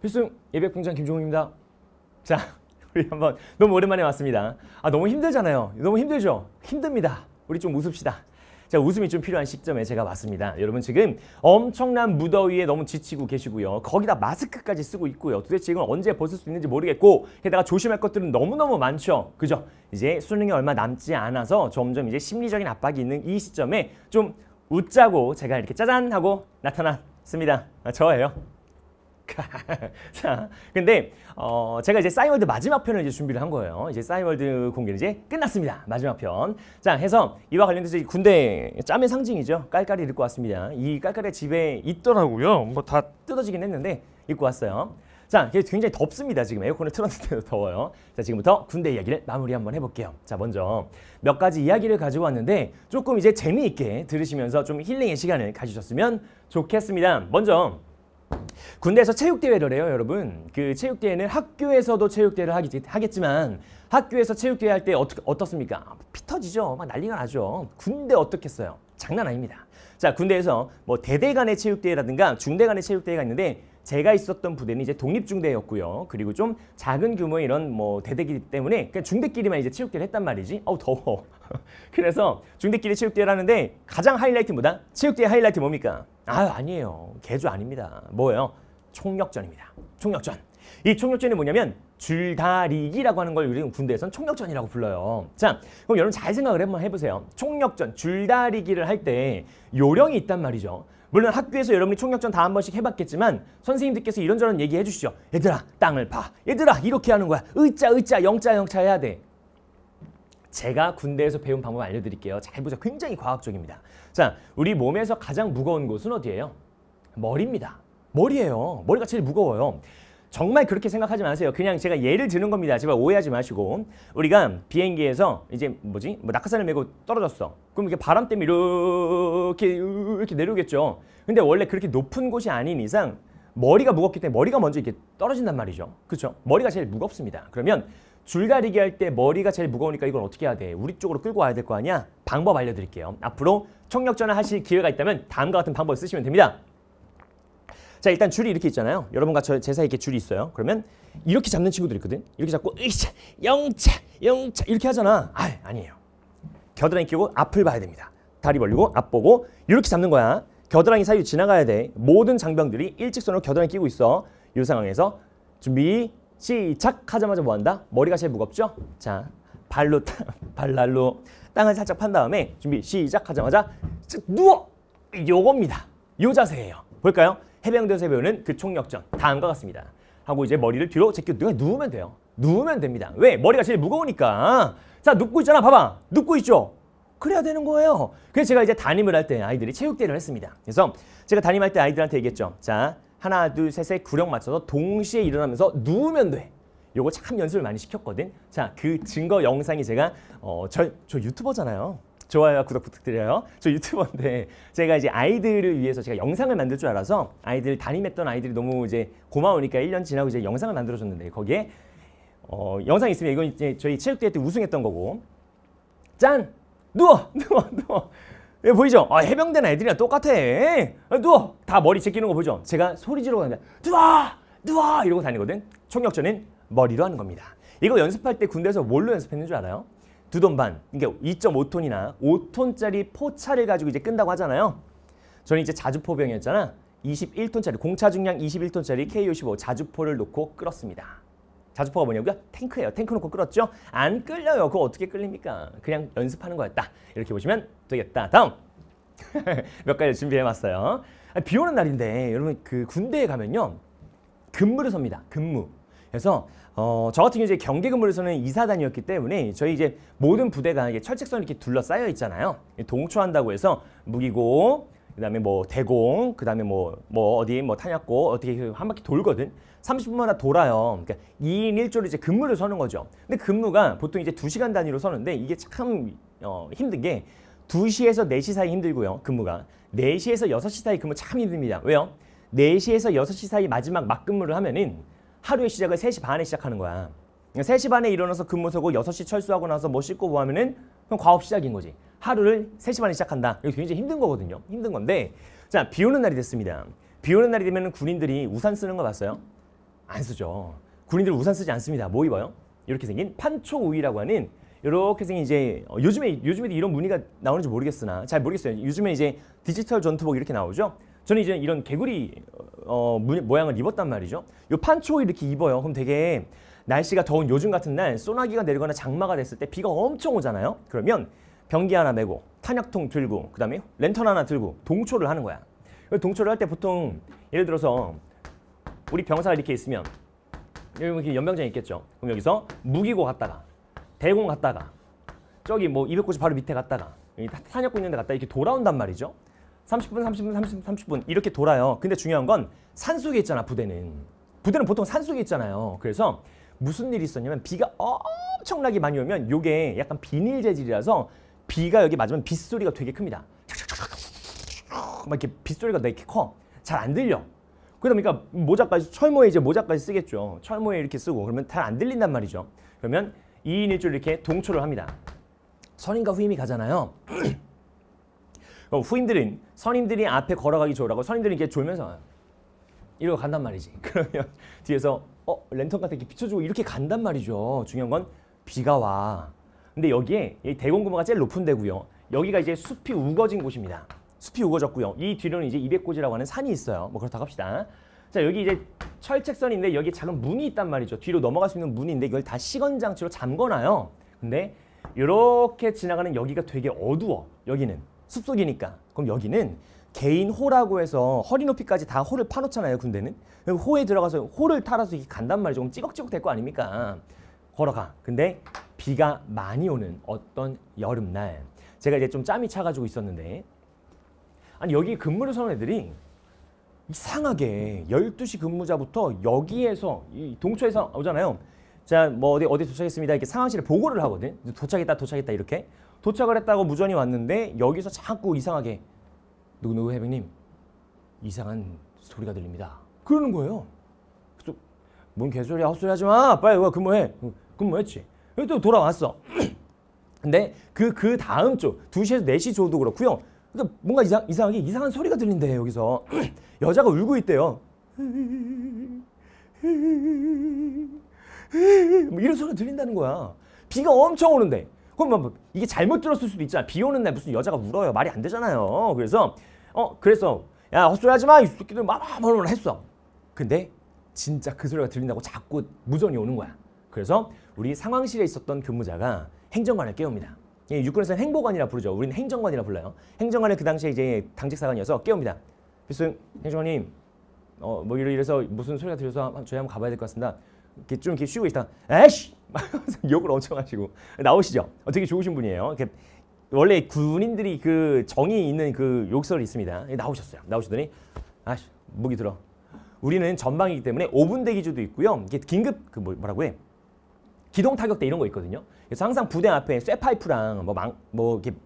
필승 예배공장 김종욱입니다. 자, 우리 한번 너무 오랜만에 왔습니다. 아, 너무 힘들잖아요. 너무 힘들죠? 힘듭니다. 우리 좀 웃읍시다. 자, 웃음이 좀 필요한 시점에 제가 왔습니다. 여러분 지금 엄청난 무더위에 너무 지치고 계시고요. 거기다 마스크까지 쓰고 있고요. 도대체 이건 언제 벗을 수 있는지 모르겠고 게다가 조심할 것들은 너무너무 많죠. 그죠? 이제 수능이 얼마 남지 않아서 점점 이제 심리적인 압박이 있는 이 시점에 좀 웃자고 제가 이렇게 짜잔 하고 나타났습니다. 아, 저예요. 자, 근데 어, 제가 이제 싸이월드 마지막 편을 이제 준비를 한 거예요. 이제 싸이월드 공개는 이제 끝났습니다. 마지막 편. 자, 해서 이와 관련돼서 군대 짬의 상징이죠. 깔깔이 입고 왔습니다. 이 깔깔이 집에 있더라고요. 뭐 다 뜯어지긴 했는데 입고 왔어요. 자, 굉장히 덥습니다. 지금 에어컨을 틀었는데도 더워요. 자, 지금부터 군대 이야기를 마무리 한번 해볼게요. 자, 먼저 몇 가지 이야기를 가지고 왔는데 조금 이제 재미있게 들으시면서 좀 힐링의 시간을 가지셨으면 좋겠습니다. 먼저 군대에서 체육대회를 해요, 여러분. 그 체육대회는 학교에서도 체육대회를 하겠지, 하겠지만 학교에서 체육대회 할 때 어떻습니까? 아, 피 터지죠. 막 난리가 나죠. 군대 어떻겠어요? 장난 아닙니다. 자, 군대에서 뭐 대대 간의 체육대회라든가 중대 간의 체육대회가 있는데 제가 있었던 부대는 이제 독립중대였고요. 그리고 좀 작은 규모의 이런 뭐 대대기 때문에 그냥 중대끼리만 이제 체육대를 했단 말이지. 어우 더워. 그래서 중대끼리 체육대를 하는데 가장 하이라이트 뭐다? 체육대 하이라이트 뭡니까? 아유 아니에요. 개조 아닙니다. 뭐예요? 총력전입니다. 총력전. 이 총력전이 뭐냐면 줄다리기라고 하는 걸 우리는 군대에선 총력전이라고 불러요. 자, 그럼 여러분 잘 생각을 한번 해보세요. 총력전, 줄다리기를 할 때 요령이 있단 말이죠. 물론 학교에서 여러분이 총력전다 한 번씩 해봤겠지만 선생님들께서 이런저런 얘기해 주시죠. 얘들아 땅을 봐. 얘들아 이렇게 하는 거야. 으짜 으짜 영짜영짜 해야 돼. 제가 군대에서 배운 방법 알려드릴게요. 잘 보자. 굉장히 과학적입니다. 자, 우리 몸에서 가장 무거운 곳은 어디예요? 머리입니다. 머리예요. 머리가 제일 무거워요. 정말 그렇게 생각하지 마세요. 그냥 제가 예를 드는 겁니다. 제발 오해하지 마시고 우리가 비행기에서 이제 뭐지 뭐 낙하산을 메고 떨어졌어. 그럼 이게 바람 때문에 이렇게 이렇게 내려오겠죠. 근데 원래 그렇게 높은 곳이 아닌 이상 머리가 무겁기 때문에 머리가 먼저 이렇게 떨어진단 말이죠. 그렇죠? 머리가 제일 무겁습니다. 그러면 줄가리기할 때 머리가 제일 무거우니까 이걸 어떻게 해야 돼? 우리 쪽으로 끌고 와야 될 거 아니야? 방법 알려드릴게요. 앞으로 청력전화 하실 기회가 있다면 다음과 같은 방법을 쓰시면 됩니다. 자 일단 줄이 이렇게 있잖아요. 여러분과 저 제사 이렇게 줄이 있어요. 그러면 이렇게 잡는 친구들 있거든. 이렇게 잡고 으이차 영차 영차 이렇게 하잖아. 아 아니에요. 겨드랑이 끼고 앞을 봐야 됩니다. 다리 벌리고 앞 보고 이렇게 잡는 거야. 겨드랑이 사이로 지나가야 돼. 모든 장병들이 일직선으로 겨드랑이 끼고 있어. 이 상황에서 준비 시작 하자마자 뭐 한다? 머리가 제일 무겁죠? 자 발로 따, 발날로 땅을 살짝 판 다음에 준비 시작 하자마자 누워 요겁니다. 요 자세예요. 볼까요? 해병대에서 배우는 그 총력전 다음과 같습니다. 하고 이제 머리를 뒤로 제껴 누가 누우면 돼요. 누우면 됩니다. 왜? 머리가 제일 무거우니까. 자, 눕고 있잖아. 봐봐. 눕고 있죠? 그래야 되는 거예요. 그래서 제가 이제 담임을 할 때 아이들이 체육대회를 했습니다. 그래서 제가 담임할 때 아이들한테 얘기했죠. 자, 하나, 둘, 셋에 구령 맞춰서 동시에 일어나면서 누우면 돼. 요거 참 연습을 많이 시켰거든. 자, 그 증거 영상이 제가 어, 저, 저 유튜버잖아요. 좋아요와 구독 부탁드려요. 저 유튜버인데 제가 이제 아이들을 위해서 제가 영상을 만들 줄 알아서 아이들 담임했던 아이들이 너무 이제 고마우니까 1년 지나고 이제 영상을 만들어줬는데 거기에 어, 영상 있으면 이건 이제 저희 체육대회 때 우승했던 거고 짠! 누워! 누워! 누워! 예, 보이죠? 아, 해병대 는 애들이랑 똑같아. 아, 누워! 다 머리 제끼는 거 보죠? 제가 소리 지르고 다니다 누워! 누워! 이러고 다니거든? 총격전은 머리로 하는 겁니다. 이거 연습할 때 군대에서 뭘로 연습했는 줄 알아요? 두돈 반, 그러니까 2.5톤이나 5톤짜리 포차를 가지고 이제 끈다고 하잖아요. 저는 이제 자주포병이었잖아. 21톤짜리 공차 중량 21톤짜리 K55 자주포를 놓고 끌었습니다. 자주포가 뭐냐고요? 탱크예요. 탱크 놓고 끌었죠? 안 끌려요. 그거 어떻게 끌립니까? 그냥 연습하는 거였다. 이렇게 보시면 되겠다. 다음! 몇 가지 준비해봤어요. 아, 비 오는 날인데 여러분 그 군대에 가면요. 근무를 섭니다. 근무. 그래서 어, 저 같은 경우 이제 경계 근무에서는 이사단이었기 때문에 저희 이제 모든 부대가 이게 철책선 이렇게 둘러싸여 있잖아요. 동초한다고 해서 무기고 그다음에 뭐 대공, 그다음에 뭐뭐 뭐 어디 뭐 탄약고 어떻게 한 바퀴 돌거든. 30분마다 돌아요. 그러니까 2인 1조로 이제 근무를 서는 거죠. 근데 근무가 보통 이제 2시간 단위로 서는데 이게 참 어, 힘든 게 2시에서 4시 사이 힘들고요. 근무가. 4시에서 6시 사이 근무 참 힘듭니다. 왜요? 4시에서 6시 사이 마지막 막 근무를 하면은 하루의 시작을 3시 반에 시작하는 거야. 3시 그러니까 반에 일어나서 근무 서고 6시 철수하고 나서 뭐 씻고 뭐 하면은 그럼 과업 시작인 거지. 하루를 3시 반에 시작한다. 이거 굉장히 힘든 거거든요. 힘든 건데 자, 비 오는 날이 됐습니다. 비 오는 날이 되면 군인들이 우산 쓰는 거 봤어요? 안 쓰죠. 군인들 우산 쓰지 않습니다. 뭐 입어요? 이렇게 생긴 판초우위라고 하는 이렇게 생긴 이제 어, 요즘에 요즘에도 이런 무늬가 나오는지 모르겠으나 잘 모르겠어요. 요즘에 이제 디지털 전투복 이렇게 나오죠. 저는 이제 이런 개구리 어, 어, 모양을 입었단 말이죠. 요 판초 이렇게 입어요. 그럼 되게 날씨가 더운 요즘 같은 날 소나기가 내리거나 장마가 됐을 때 비가 엄청 오잖아요. 그러면 변기 하나 메고 탄약통 들고 그다음에 랜턴 하나 들고 동초를 하는 거야. 동초를 할 때 보통 예를 들어서 우리 병사가 이렇게 있으면 여기 연병장 있겠죠. 그럼 여기서 무기고 갔다가 대공 갔다가 저기 뭐 290 바로 밑에 갔다가 탄약고 있는 데 갔다 이렇게 돌아온단 말이죠. 30분, 30분, 30분, 30분 이렇게 돌아요. 근데 중요한 건 산속에 있잖아, 부대는. 부대는 보통 산속에 있잖아요. 그래서 무슨 일이 있었냐면 비가 엄청나게 많이 오면 요게 약간 비닐 재질이라서 비가 여기 맞으면 빗소리가 되게 큽니다. 막 이렇게 빗소리가 되게 커. 잘 안 들려. 그러니까 모자까지 철모에 이제 모자까지 쓰겠죠. 철모에 이렇게 쓰고 그러면 잘 안 들린단 말이죠. 그러면 2인 1조 이렇게 동초를 합니다. 선인과 후임이 가잖아요. 후임들은 선임들이 앞에 걸어가기 좋으라고 선임들이 이렇게 졸면서 아, 이러고 간단 말이지. 그러면 뒤에서 어 랜턴 같은 게 비춰주고 이렇게 간단 말이죠. 중요한 건 비가 와. 근데 여기에 대공고모가 제일 높은 데고요. 여기가 이제 숲이 우거진 곳입니다. 숲이 우거졌고요. 이 뒤로는 이제 2 0고지라고 하는 산이 있어요. 뭐 그렇다고 시다자 여기 이제 철책선인데 여기 작은 문이 있단 말이죠. 뒤로 넘어갈 수 있는 문인데 이걸 다 시건 장치로 잠궈놔요. 근데 이렇게 지나가는 여기가 되게 어두워. 여기는 숲속이니까. 그럼 여기는 개인 호라고 해서 허리 높이까지 다 호를 파놓잖아요 군대는. 호에 들어가서 호를 타라서 이렇게 간단 말이죠. 그 찌걱찌걱 될거 아닙니까? 걸어가. 근데 비가 많이 오는 어떤 여름날 제가 이제 좀 짬이 차가지고 있었는데 아니 여기 근무를 서는 애들이 이상하게 12시 근무자부터 여기에서 이 동초에서 오잖아요. 자, 뭐 어디 어디 도착했습니다. 이렇게 상황실에 보고를 하거든. 도착했다, 도착했다 이렇게. 도착을 했다고 무전이 왔는데 여기서 자꾸 이상하게 누구누구 해병님 이상한 소리가 들립니다. 그러는 거예요. 그래뭔 개소리야 헛소리 하지 마. 빨리 와 근무해. 근무했지. 또 돌아왔어. 근데 그그 그 다음 주 2시에서 4시 줘도 그렇고요. 그러니까 뭔가 이상, 이상하게 이상한 소리가 들린대 여기서 여자가 울고 있대요. 뭐 이런 소리가 들린다는 거야. 비가 엄청 오는데 그럼 뭐 이게 잘못 들었을 수도 있잖아. 비 오는 날 무슨 여자가 울어요. 말이 안 되잖아요. 그래서 어 그래서 야 헛소리 하지 마. 이 새끼들 막막막 했어. 근데 진짜 그 소리가 들린다고 자꾸 무전이 오는 거야. 그래서 우리 상황실에 있었던 근무자가 행정관을 깨웁니다. 예, 육군에서는 행보관이라 부르죠. 우리는 행정관이라 불러요. 행정관을 그 당시에 이제 당직사관이어서 깨웁니다. 필승 행정관님, 어, 뭐 이래서 무슨 소리가 들려서 저희 한번 가봐야 될 것 같습니다. 이렇게 좀 이렇게 쉬고 있다 에이씨 욕을 엄청 하시고 나오시죠. 어, 되게 좋으신 분이에요. 이렇게 원래 군인들이 그 정이 있는 그 욕설이 있습니다. 예, 나오셨어요. 나오시더니 아 목이 들어. 우리는 전방이기 때문에 5분 대기조도 있고요. 이게 긴급 그 뭐, 뭐라고 해? 기동 타격대 이런 거 있거든요. 그래서 항상 부대 앞에 쇠파이프랑 뭐망뭐 뭐 이렇게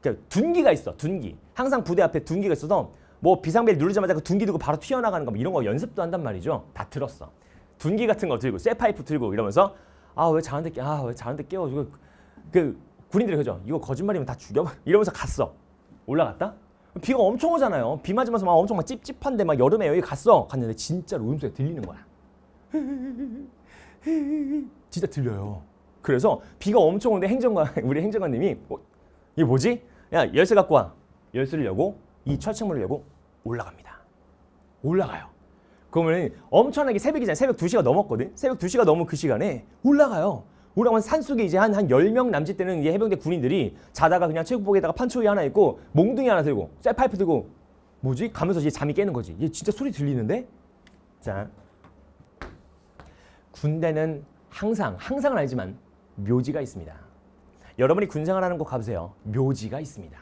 그러니까 둔기가 있어. 둔기. 항상 부대 앞에 둔기가 있어서 뭐 비상벨 누르자마자 그 둔기 들고 바로 튀어나가는 거뭐 이런 거 연습도 한단 말이죠. 다 들었어. 분기 같은 거 들고 쇠파이프 들고 이러면서 아왜 저한테 아왜 자는데 아, 깨워그 군인들이 그죠 이거 거짓말이면 다 죽여 이러면서 갔어 올라갔다 비가 엄청 오잖아요 비 맞으면서 막 엄청 막 찝찝한데 막 여름에 여기 갔어 갔는데 진짜로 음소리 들리는 거야 진짜 들려요 그래서 비가 엄청 오는데 행정관 우리 행정관님이 어, 이게 뭐지 야 열쇠 갖고 와 열쇠를 열고 이철창물을 열고 올라갑니다 올라가요 그러면 엄청나게 새벽이잖아요. 새벽 2시가 넘었거든. 새벽 2시가 넘은 그 시간에 올라가요. 올라가면 뭐 산속에 이제 한, 한 10명 남짓 되는 이제 해병대 군인들이 자다가 그냥 체육복에다가 판초이 하나 있고 몽둥이 하나 들고 쇠파이프 들고 뭐지? 가면서 이제 잠이 깨는 거지. 얘 진짜 소리 들리는데? 자. 군대는 항상, 항상은 아니지만 묘지가 있습니다. 여러분이 군생활하는 곳 가보세요. 묘지가 있습니다.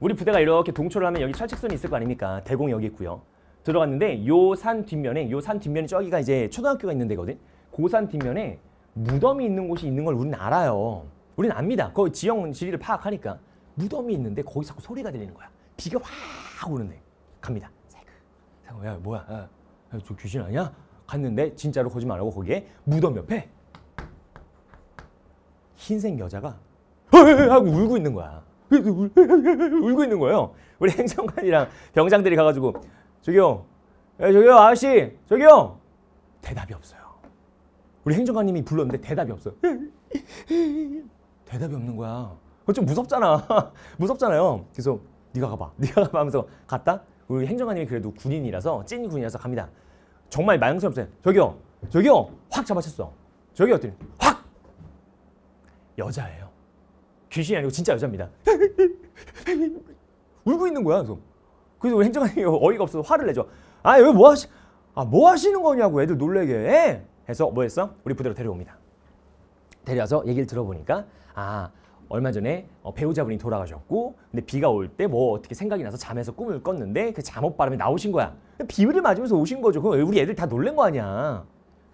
우리 부대가 이렇게 동초를 하면 여기 철책선이 있을 거 아닙니까? 대공 여기 있고요. 들어갔는데 요 산 뒷면에 요 산 뒷면에 저기가 이제 초등학교가 있는 데거든. 고산 뒷면에 무덤이 있는 곳이 있는 걸 우리는 알아요. 우리는 압니다. 그 지형 지리를 파악하니까 무덤이 있는데 거기 자꾸 소리가 들리는 거야. 비가 확 오는데 갑니다. 세그 야 뭐야? 야, 저 귀신 아니야? 갔는데 진짜로 거짓말하고 거기에 무덤 옆에 흰색 여자가 하고 울고 있는 거야. 울고 있는 거예요. 우리 행정관이랑 병장들이 가가지고 저기요. 예, 저기요, 아저씨. 저기요. 대답이 없어요. 우리 행정관님이 불렀는데 대답이 없어요. 대답이 없는 거야. 좀 무섭잖아. 무섭잖아요. 그래서 네가 가봐. 네가 가봐 하면서 갔다. 우리 행정관님이 그래도 군인이라서 찐 군인이라서 갑니다. 정말 망설없어요 저기요. 저기요. 확 잡아챘어. 저기요. 어떻게 확. 여자예요. 귀신이 아니고 진짜 여자입니다. 울고 있는 거야. 그래서 그래서 우리 행정관이 어이가 없어서 화를 내죠. 아, 여기 뭐 하시, 아, 뭐 하시는 거냐고 애들 놀래게. 해서 뭐 했어? 우리 부대로 데려옵니다. 데려와서 얘기를 들어보니까, 아, 얼마 전에 어, 배우자분이 돌아가셨고 근데 비가 올 때 뭐 어떻게 생각이 나서 잠에서 꿈을 꿨는데 그 잠옷 바람에 나오신 거야. 비를 맞으면서 오신 거죠. 그럼 우리 애들 다 놀란 거 아니야.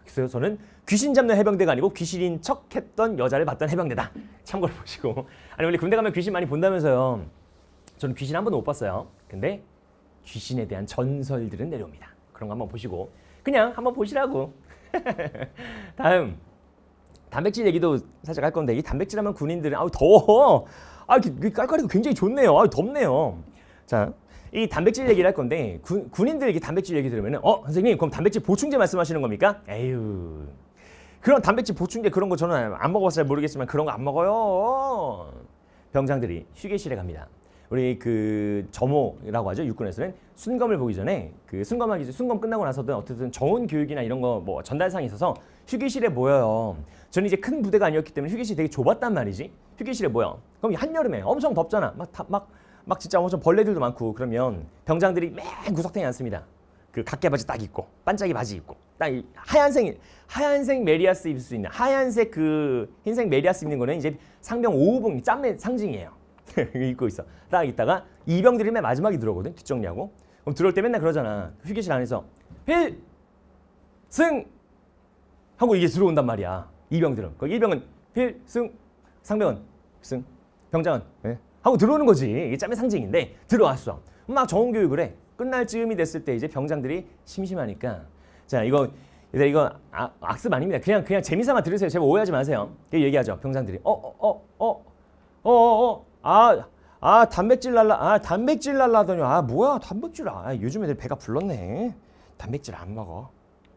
그래서 저는 귀신 잡는 해병대가 아니고 귀신인 척 했던 여자를 봤던 해병대다. 참고로 보시고. 아니 원래 군대 가면 귀신 많이 본다면서요. 저는 귀신 한 번도 못 봤어요. 근데 귀신에 대한 전설들은 내려옵니다. 그런 거 한번 보시고 그냥 한번 보시라고. 다음 단백질 얘기도 살짝 할 건데 이 단백질 하면 군인들은 아우 더워. 아 깔깔이가 굉장히 좋네요. 아 덥네요. 자. 이 단백질 얘기를 할 건데 군, 군인들 에게 단백질 얘기 들으면 어 선생님 그럼 단백질 보충제 말씀하시는 겁니까? 에휴 그런 단백질 보충제 그런 거 저는 안 먹어서 잘 모르겠지만 그런 거 안 먹어요 병장들이 휴게실에 갑니다 우리 그 점호라고 하죠 육군에서는 순검을 보기 전에 그 순검하기 전 순검 끝나고 나서든 어쨌든 정원 교육이나 이런 거 뭐 전달상이 있어서 휴게실에 모여요. 저는 이제 큰 부대가 아니었기 때문에 휴게실이 되게 좁았단 말이지. 휴게실에 모여. 그럼 한여름에 엄청 덥잖아. 막 다, 막, 막 진짜 엄청 벌레들도 많고 그러면 병장들이 맨 구석탱이 앉습니다. 그 각개 바지 딱 입고 반짝이 바지 입고 딱 하얀색 하얀색 메리아스 입을 수 있는 하얀색 그 흰색 메리아스 입는 거는 이제 상병 5호봉 짬맨 상징이에요. 입고 있어. 딱 있다가 이병들이 맨 마지막에 들어오거든. 뒷정리하고. 그럼 들어올 때 맨날 그러잖아. 휴게실 안에서 필 승! 하고 이게 들어온단 말이야. 이병들은. 그 일병은 필 승! 상병은 승! 병장은 예? 하고 들어오는 거지. 이게 짬의 상징인데 들어왔어. 막 좋은 교육을 해. 끝날 즈음이 됐을 때 이제 병장들이 심심하니까 자 이거 얘들 이거 아, 악습 아닙니다. 그냥 그냥 재미삼아 들으세요. 제발 오해하지 마세요. 얘기하죠. 병장들이 어어어어어 어어어 어, 어, 어, 아, 아 단백질 날라 아 단백질 날라더니 아 뭐야 단백질 아 요즘 애들 배가 불렀네 단백질 안 먹어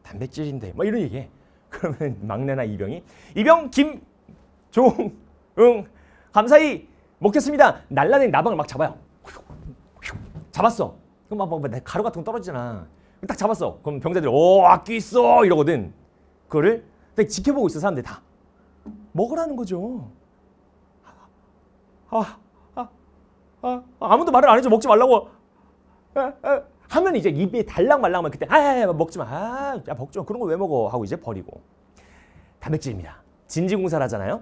단백질인데 뭐 이런 얘기해 그러면 막내나 이병이 이병 김종응 감사히 먹겠습니다 날라낸 나방을 막 잡아요 잡았어 그럼 막, 막, 가루 같은 거 떨어지잖아 딱 잡았어 그럼 병자들이 오 어, 아끼 있어 이러거든 그거를 딱 지켜보고 있어 사람들이 다 먹으라는 거죠 아, 아, 아, 무도 말을 안 해줘 먹지 말라고 아, 아. 하면 이제 입이 달랑말랑하면 그때 아, 아, 아 먹지 마, 아, 야, 먹지 마 그런 거 왜 먹어 하고 이제 버리고 단백질입니다. 진지공사라잖아요.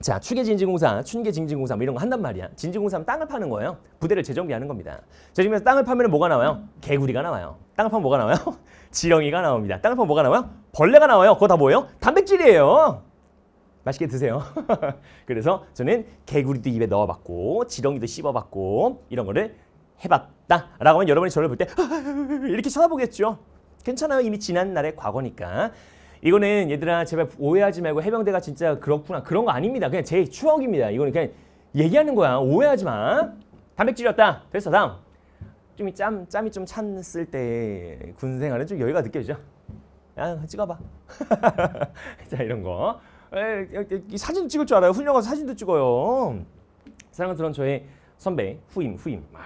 자, 축의 진지공사, 춘계 진지공사 뭐 이런 거 한단 말이야. 진지공사는 땅을 파는 거예요. 부대를 재정비하는 겁니다. 재정비해서 땅을 파면 뭐가 나와요? 개구리가 나와요. 땅을 파면 뭐가 나와요? 지렁이가 나옵니다. 땅을 파면 뭐가 나와요? 벌레가 나와요. 그거 다 뭐예요? 단백질이에요. 맛있게 드세요. 그래서 저는 개구리도 입에 넣어봤고 지렁이도 씹어봤고 이런 거를 해봤다라고 하면 여러분이 저를 볼 때 이렇게 쳐다보겠죠. 괜찮아요. 이미 지난 날의 과거니까. 이거는 얘들아 제발 오해하지 말고 해병대가 진짜 그렇구나 그런 거 아닙니다. 그냥 제 추억입니다. 이거는 그냥 얘기하는 거야. 오해하지 마. 단백질이었다. 됐어 다음. 좀 짬, 짬이 좀 찼을 때군 생활은 좀 여유가 느껴지죠? 야, 찍어봐. 자, 이런 거. 에, 예, 예, 예, 사진 찍을 줄 알아요. 훈련 가서 사진도 찍어요. 사랑은 들은 저의 선배 후임 후임. 아,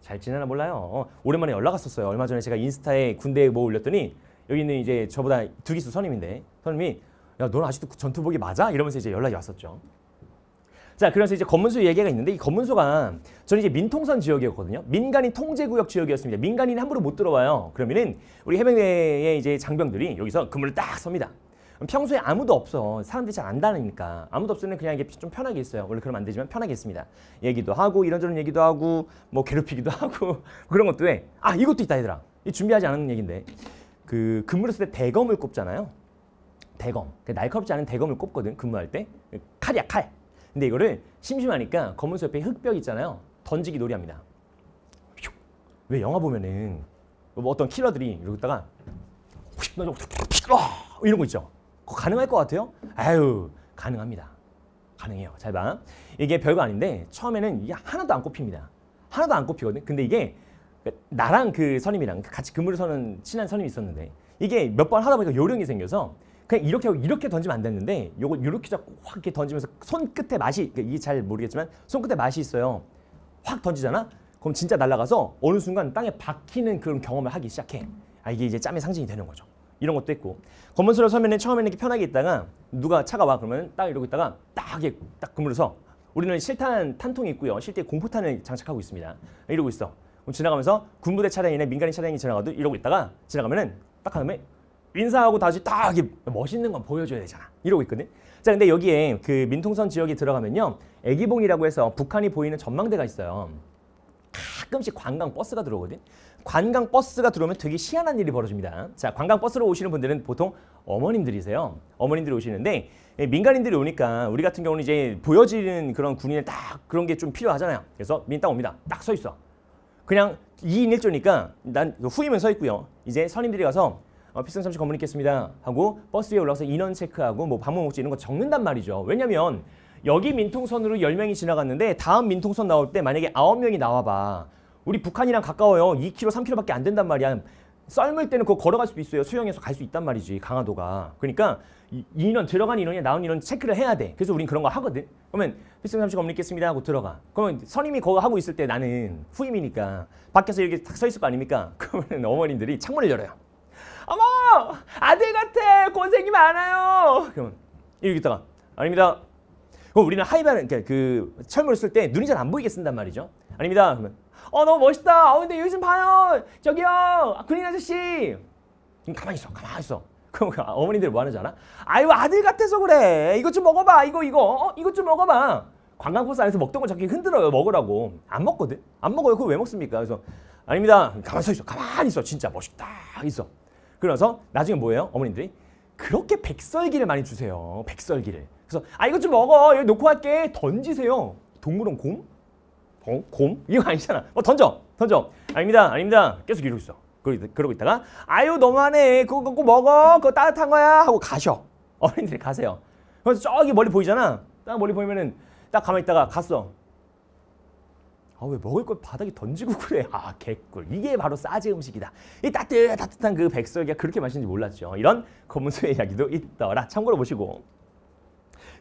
잘 지내나 몰라요. 어, 오랜만에 연락 왔었어요. 얼마 전에 제가 인스타에 군대에 뭐 올렸더니 여기 는 이제 저보다 두 기수 선임인데 선임이 야, 넌 아직도 그 전투복이 맞아? 이러면서 이제 연락이 왔었죠. 자, 그래서 이제 검문소 얘기가 있는데 이 검문소가 저는 이제 민통선 지역이었거든요. 민간인 통제구역 지역이었습니다. 민간인 함부로 못 들어와요. 그러면은 우리 해병대의 이제 장병들이 여기서 그물을 딱 섭니다. 평소에 아무도 없어. 사람들이 잘 안 다니니까. 아무도 없으면 그냥 이게 좀 편하게 있어요. 원래 그럼안 되지만 편하게 있습니다. 얘기도 하고 이런저런 얘기도 하고 뭐 괴롭히기도 하고 그런 것도 해. 아 이것도 있다 얘들아. 준비하지 않은 얘기인데 그 근무를 쓸 때 대검을 꼽잖아요. 대검. 그 날카롭지 않은 대검을 꼽거든 근무할 때. 칼이야 칼. 근데 이거를 심심하니까 검은 옆에 흙벽 있잖아요. 던지기 놀이합니다. 왜 영화 보면은 뭐 어떤 킬러들이 이러고 휙, 휙, 휙, 휙, 휙, 휙, 휙, 휙, 가능할 것 같아요? 아유 가능합니다. 가능해요. 잘 봐. 이게 별거 아닌데 처음에는 이게 하나도 안 꼽힙니다. 하나도 안 꼽히거든. 근데 이게 그 나랑 그 선임이랑 같이 근무를 서는 친한 선임이 있었는데 이게 몇 번 하다 보니까 요령이 생겨서 그냥 이렇게 하고 이렇게 던지면 안 됐는데 요거 이렇게 잡고 확 이렇게 던지면서 손끝에 맛이 그러니까 이게 잘 모르겠지만 손끝에 맛이 있어요. 확 던지잖아? 그럼 진짜 날아가서 어느 순간 땅에 박히는 그런 경험을 하기 시작해. 아 이게 이제 짬의 상징이 되는 거죠. 이런 것도 있고 검은스으로 서면은 처음에는 이렇게 편하게 있다가 누가 차가 와 그러면 딱 이러고 있다가 딱 이렇게 딱 그물어서 우리는 실탄 탄통이 있고요 실제 공포탄을 장착하고 있습니다 이러고 있어 그럼 지나가면서 군부대 차량이나 민간인 차량이 지나가도 이러고 있다가 지나가면은 딱 하면 인사하고 다시 딱 멋있는 건 보여줘야 되잖아 이러고 있거든 자 근데 여기에 그 민통선 지역에 들어가면요 애기봉이라고 해서 북한이 보이는 전망대가 있어요 가끔씩 관광 버스가 들어오거든 관광 버스가 들어오면 되게 희한한 일이 벌어집니다. 자, 관광 버스로 오시는 분들은 보통 어머님들이세요. 어머님들이 오시는데 예, 민간인들이 오니까 우리 같은 경우는 이제 보여지는 그런 군인의 딱 그런 게 좀 필요하잖아요. 그래서 민 딱 옵니다. 딱 서 있어. 그냥 2인 1조니까 난 그 후임은 서 있고요. 이제 선임들이 가서 어, 필승 잠시 검문 했겠습니다 하고 버스 위에 올라가서 인원 체크하고 뭐밥못 먹지 이런 거 적는단 말이죠. 왜냐면 여기 민통선으로 열명이 지나갔는데 다음 민통선 나올 때 만약에 아홉 명이 나와봐. 우리 북한이랑 가까워요. 2km, 3km밖에 안 된단 말이야. 썰물 때는 그거 걸어갈 수도 있어요. 수영해서 갈 수 있단 말이지. 강화도가. 그러니까 이 인원 들어간 인원이 나온 인원 체크를 해야 돼. 그래서 우린 그런 거 하거든. 그러면 필승 잠시가 있겠습니다 하고 들어가. 그러면 선임이 그거 하고 있을 때 나는 후임이니까 밖에서 이렇게 딱서 있을 거 아닙니까? 그러면 어머님들이 창문을 열어요. 어머 아들 같아 고생이 많아요. 그러면 이렇게 있다가 아닙니다. 그럼 우리는 하이바는 그니까그철물쓸 때 눈이 잘 안 보이게 쓴단 말이죠. 아닙니다. 그러면 어 너무 멋있다. 어 근데 요즘 봐요. 저기요. 아, 군인 아저씨. 가만히 있어. 가만히 있어. 그럼 그 어머니들 뭐 하는 줄 알아? 아유 아들 같아서 그래. 이것 좀 먹어봐. 이거 이거. 어 이것 좀 먹어봐. 관광버스 안에서 먹던 거저렇 흔들어요. 먹으라고. 안 먹거든. 안 먹어요. 그거 왜 먹습니까? 그래서 아닙니다. 가만히 서 있어. 가만히 있어. 진짜 멋있다. 있어. 그래서 나중에 뭐예요? 어머님들이 그렇게 백설기를 많이 주세요. 백설기를. 그래서 아 이것 좀 먹어. 여기 놓고 갈게 던지세요. 동물원 곰? 어? 곰? 이거 아니잖아. 어, 던져. 던져. 아닙니다. 아닙니다. 계속 이러고 있어. 그러고 있다가 아유 너만해. 그거 갖고 먹어. 그거 따뜻한 거야. 하고 가셔. 어린이들이 가세요. 그래서 저기 멀리 보이잖아. 딱 멀리 보이면은 딱 가만히 있다가 갔어. 아 왜 먹을 걸 바닥에 던지고 그래. 아 개꿀. 이게 바로 싸지 음식이다. 이 따뜻따뜻한 그 백설기가 그렇게 맛있는지 몰랐죠. 이런 검은소의 이야기도 있더라. 참고로 보시고.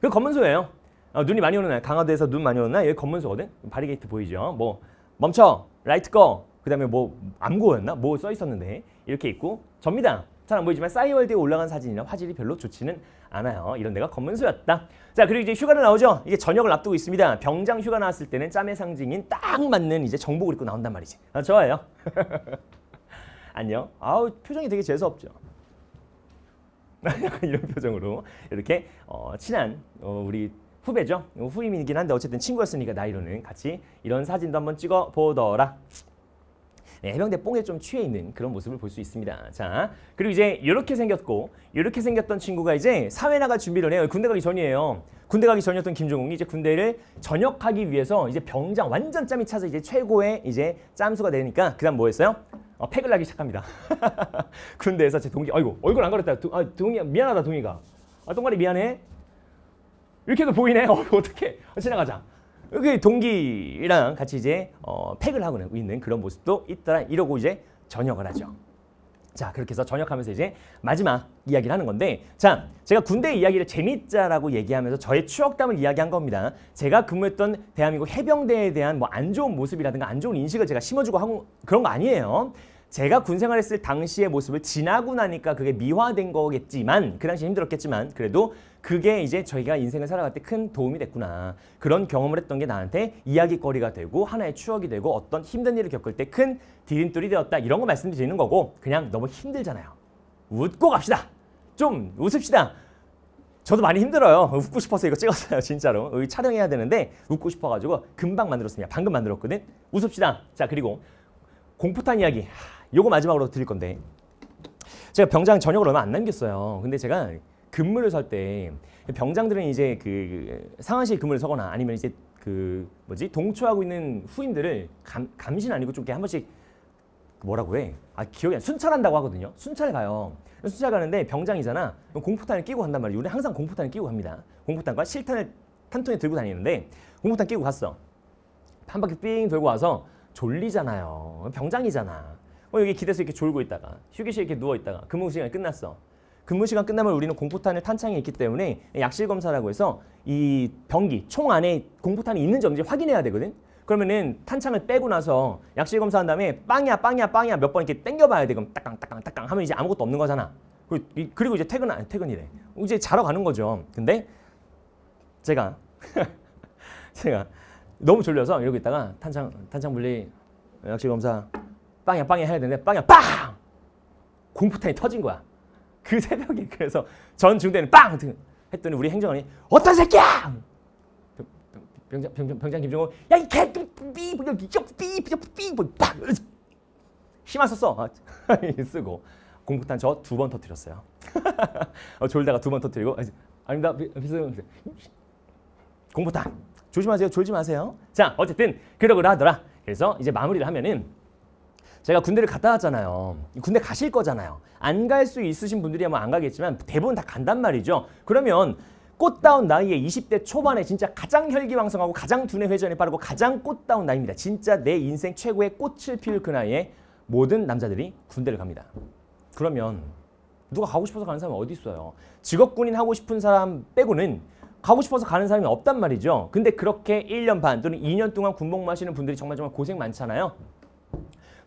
그 검은소예요. 어, 눈이 많이 오는 날, 강화도에서 눈 많이 오는 날, 여기 검문소거든? 바리게이트 보이죠? 뭐, 멈춰! 라이트 꺼! 그 다음에 뭐, 암고였나? 뭐 써 있었는데. 이렇게 있고, 접니다. 잘 안 보이지만 싸이월드에 올라간 사진이나 화질이 별로 좋지는 않아요. 이런 데가 검문소였다. 자, 그리고 이제 휴가를 나오죠? 이게 저녁을 앞두고 있습니다. 병장 휴가 나왔을 때는 짬의 상징인 딱 맞는 이제 정복을 입고 나온단 말이지. 아, 좋아요. 안녕. 아우, 표정이 되게 재수없죠. 이런 표정으로 이렇게 어, 친한 어, 우리 후배죠. 후임이긴 한데 어쨌든 친구였으니까 나이로는 같이 이런 사진도 한번 찍어 보더라. 네, 해병대 뽕에 좀 취해 있는 그런 모습을 볼 수 있습니다. 자, 그리고 이제 이렇게 생겼고 이렇게 생겼던 친구가 이제 사회 나갈 준비를 해요. 군대 가기 전이에요. 군대 가기 전이었던 김종웅이 이제 군대를 전역하기 위해서 이제 병장 완전 짬이 차서 이제 최고의 이제 짬수가 되니까 그다음 뭐 했어요? 어, 팩을 나기 시작합니다. 군대에서 제 동기, 아이고 얼굴 안 가렸다. 아, 동이야 미안하다 동이가. 아, 동아리 미안해. 이렇게도 보이네. 어, 어떻게 아, 지나가자. 여기 동기랑 같이 이제 어, 팩을 하고 있는 그런 모습도 있더라. 이러고 이제 전역을 하죠. 자 그렇게 해서 전역하면서 이제 마지막 이야기를 하는 건데 자 제가 군대 이야기를 재밌자라고 얘기하면서 저의 추억담을 이야기한 겁니다. 제가 근무했던 대한민국 해병대에 대한 뭐 안 좋은 모습이라든가 안 좋은 인식을 제가 심어주고 하고 그런 거 아니에요. 제가 군생활했을 당시의 모습을 지나고 나니까 그게 미화된 거겠지만 그 당시 힘들었겠지만 그래도 그게 이제 저희가 인생을 살아갈 때 큰 도움이 됐구나. 그런 경험을 했던 게 나한테 이야기거리가 되고 하나의 추억이 되고 어떤 힘든 일을 겪을 때 큰 디딤돌이 되었다. 이런 거 말씀드리는 거고 그냥 너무 힘들잖아요. 웃고 갑시다. 좀 웃읍시다. 저도 많이 힘들어요. 웃고 싶어서 이거 찍었어요. 진짜로. 여기 촬영해야 되는데 웃고 싶어가지고 금방 만들었습니다. 방금 만들었거든. 웃읍시다. 자 그리고 공포탄 이야기. 요거 마지막으로 드릴 건데 제가 병장 전역을 얼마 안 남겼어요. 근데 제가 근무를 설 때 병장들은 이제 그 상황실 근무를 서거나 아니면 이제 그 뭐지 동초하고 있는 후임들을 감, 감는 아니고 좀이게한 번씩 뭐라고 해? 아 기억이 안 순찰한다고 하거든요. 순찰 가요. 순찰 가는데 병장이잖아. 공포탄을 끼고 간단 말이에요. 우리 항상 공포탄을 끼고 갑니다. 공포탄과 실탄을 탄통에 들고 다니는데 공포탄 끼고 갔어. 한 바퀴 삥 돌고 와서 졸리잖아요. 병장이잖아. 어, 여기 기대서 이렇게 졸고 있다가 휴게실에 이렇게 누워 있다가 근무 시간이 끝났어. 근무 시간 끝나면 우리는 공포탄을 탄창에 있기 때문에 약실 검사라고 해서 이 병기 총 안에 공포탄이 있는지 없는지 확인해야 되거든. 그러면은 탄창을 빼고 나서 약실 검사한 다음에 빵이야 빵이야 빵이야 몇 번 이렇게 당겨봐야 되 그럼 따깡 딱깡딱깡 하면 이제 아무것도 없는 거잖아. 그, 그리고 이제 퇴근 안 아, 퇴근이래. 이제 자러 가는 거죠. 근데 제가 제가 너무 졸려서 이러고 있다가 탄창 탄창 분리 약실 검사 빵이야 빵이야 해야 되는데 빵이야 빵 공포탄이 터진 거야. 그 새벽에 그래서 전 중대는 빵! 했더니 우리 행정관이 어떤 새끼야! 병장, 병장, 병장 김종호 야 이 개삐 삐 뭐 삐삐삐빡 뭐 심한 썼어 아, 쓰고 공폭탄 저 두 번 터뜨렸어요 어, 졸다가 두 번 터뜨리고 아, 아닙니다 비슷한 아, 공폭탄 조심하세요 졸지 마세요 자 어쨌든 그러고 나더라 그래서 이제 마무리를 하면은 제가 군대를 갔다 왔잖아요. 군대 가실 거잖아요. 안 갈 수 있으신 분들이 아마 안 가겠지만 대부분 다 간단 말이죠. 그러면 꽃다운 나이에 20대 초반에 진짜 가장 혈기왕성하고 가장 두뇌 회전이 빠르고 가장 꽃다운 나이입니다. 진짜 내 인생 최고의 꽃을 피울 그 나이에 모든 남자들이 군대를 갑니다. 그러면 누가 가고 싶어서 가는 사람이 어디 있어요? 직업군인 하고 싶은 사람 빼고는 가고 싶어서 가는 사람이 없단 말이죠. 근데 그렇게 1년 반 또는 2년 동안 군복 마시는 분들이 정말 정말 고생 많잖아요.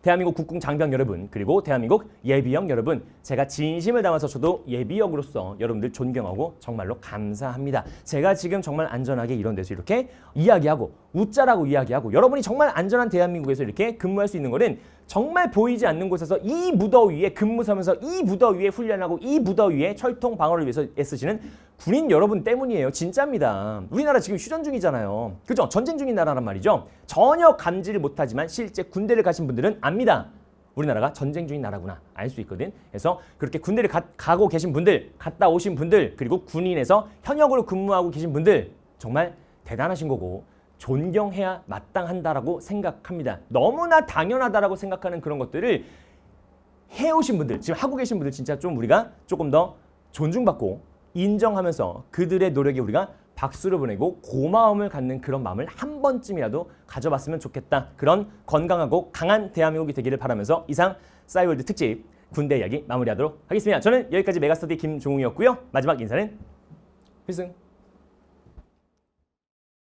대한민국 국궁 장병 여러분 그리고 대한민국 예비역 여러분 제가 진심을 담아서 저도 예비역으로서 여러분들 존경하고 정말로 감사합니다. 제가 지금 정말 안전하게 이런 데서 이렇게 이야기하고 웃자라고 이야기하고 여러분이 정말 안전한 대한민국에서 이렇게 근무할 수 있는 거는 정말 보이지 않는 곳에서 이 무더위에 근무하면서이 무더위에 훈련하고 이 무더위에 철통 방어를 위해서 애쓰시는 군인 여러분 때문이에요. 진짜입니다. 우리나라 지금 휴전 중이잖아요. 그죠? 전쟁 중인 나라란 말이죠. 전혀 감지를 못하지만 실제 군대를 가신 분들은 압니다. 우리나라가 전쟁 중인 나라구나 알 수 있거든. 그래서 그렇게 군대를 가, 가, 고 계신 분들, 갔다 오신 분들, 그리고 군인에서 현역으로 근무하고 계신 분들 정말 대단하신 거고 존경해야 마땅한다라고 생각합니다. 너무나 당연하다라고 생각하는 그런 것들을 해오신 분들, 지금 하고 계신 분들 진짜 좀 우리가 조금 더 존중받고 인정하면서 그들의 노력에 우리가 박수를 보내고 고마움을 갖는 그런 마음을 한 번쯤이라도 가져봤으면 좋겠다. 그런 건강하고 강한 대한민국이 되기를 바라면서 이상 싸이월드 특집 군대 이야기 마무리하도록 하겠습니다. 저는 여기까지 메가스터디 김종욱이었고요. 마지막 인사는 필승.